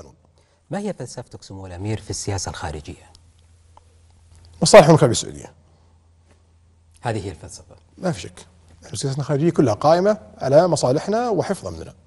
القانون ما هي فلسفتك سمو الأمير في السياسة الخارجية؟ مصالح المملكة السعودية هذه هي الفلسفة ما في شك يعني سياستنا الخارجية كلها قائمة على مصالحنا وحفظ أمننا